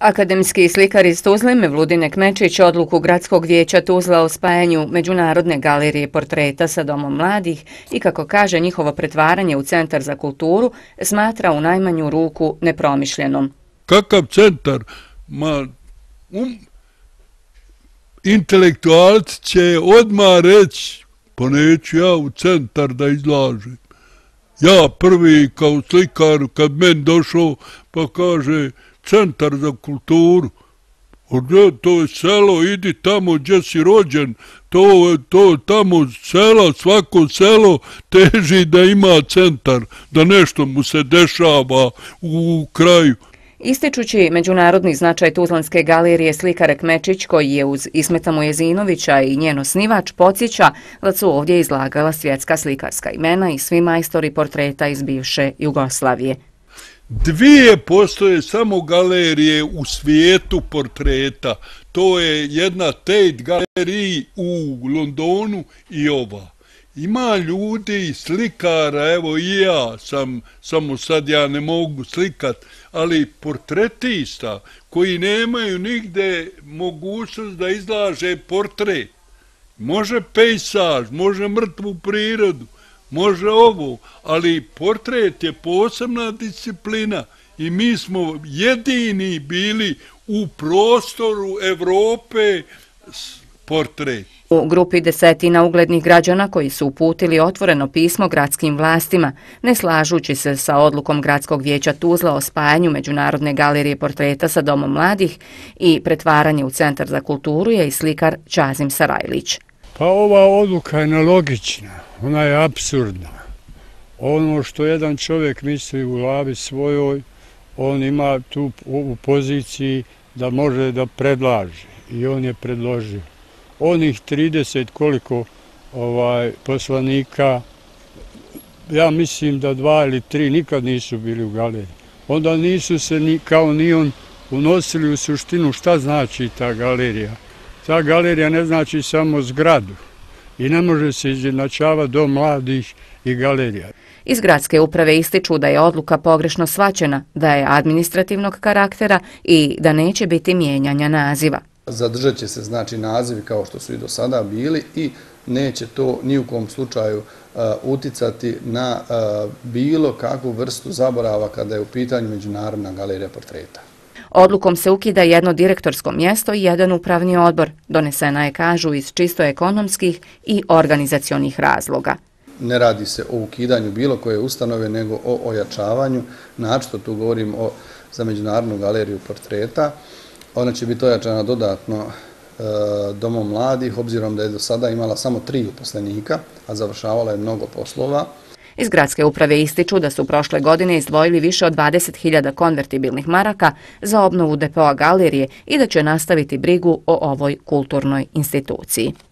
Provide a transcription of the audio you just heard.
Akademski slikar iz Tuzle Mevludine Kmečić odluku Gradskog vijeća Tuzla o spajanju Međunarodne galerije portreta sa Domom mladih i kako kaže njihovo pretvaranje u Centar za kulturu smatra u najmanju ruku nepromišljenom. Kakav centar? Um, intelektualci će odmah reći pa neću ja u centar da izlažem. Ja prvi kao slikar kad men došao pa kaže centar za kulturu. Gdje to je selo, idi tamo gdje si rođen, to je to tamo selo, svako selo teži da ima centar, da nešto mu se dešava u kraju. Ističući međunarodni značaj Tuzlanske galerije slikare Kmečić koji je uz Ismeta Mujezinovića i njeno snivač podsjeća da su ovdje izlagala svjetska slikarska imena i svi majstori portreta iz bivše Jugoslavije. Dvije postoje samo galerije u svijetu portreta. To je jedna Tate galeriji u Londonu i ova. Ima ljudi, slikara, evo i ja sam, samo sad ja ne mogu slikat, ali portretista koji nemaju nigde mogućnost da izlaže portret. Može pejsaž, može mrtvu prirodu može ovo, ali portret je posebna disciplina i mi smo jedini bili u prostoru Evrope portret. U grupi desetina uglednih građana koji su uputili otvoreno pismo gradskim vlastima, ne slažući se sa odlukom Gradskog vijeća Tuzla o spajanju Međunarodne galerije portreta sa Domom mladih i pretvaranje u Centar za kulturu je i slikar Čazim Sarajlić. Pa ova odluka je nelogična, ona je absurdna. Ono što jedan čovjek misli u glavi svojoj, on ima tu u poziciji da može da predlaže i on je predložio. Onih 30 koliko ovaj poslanika, ja mislim da dva ili tri nikad nisu bili u galeriji. Onda nisu se ni, kao ni on unosili u suštinu šta znači ta galerija. Ta galerija ne znači samo zgradu i ne može se izjednačavati do mladih i galerija. Iz gradske uprave ističu da je odluka pogrešno svaćena, da je administrativnog karaktera i da neće biti mijenjanja naziva. Zadržat će se znači nazivi kao što su i do sada bili i neće to ni u kom slučaju e, uticati na e, bilo kakvu vrstu zaborava kada je u pitanju Međunarodna galerija portreta. Odlukom se ukida jedno direktorsko mjesto i jedan upravni odbor. Donesena je, kažu, iz čisto ekonomskih i organizacijonih razloga. Ne radi se o ukidanju bilo koje ustanove, nego o ojačavanju. Načito tu govorim o za Međunarodnu galeriju portreta. Ona će biti ojačana dodatno e, domom mladih, obzirom da je do sada imala samo tri uposlenika, a završavala je mnogo poslova. Iz gradske uprave ističu da su prošle godine izdvojili više od 20.000 konvertibilnih maraka za obnovu depoa galerije i da će nastaviti brigu o ovoj kulturnoj instituciji.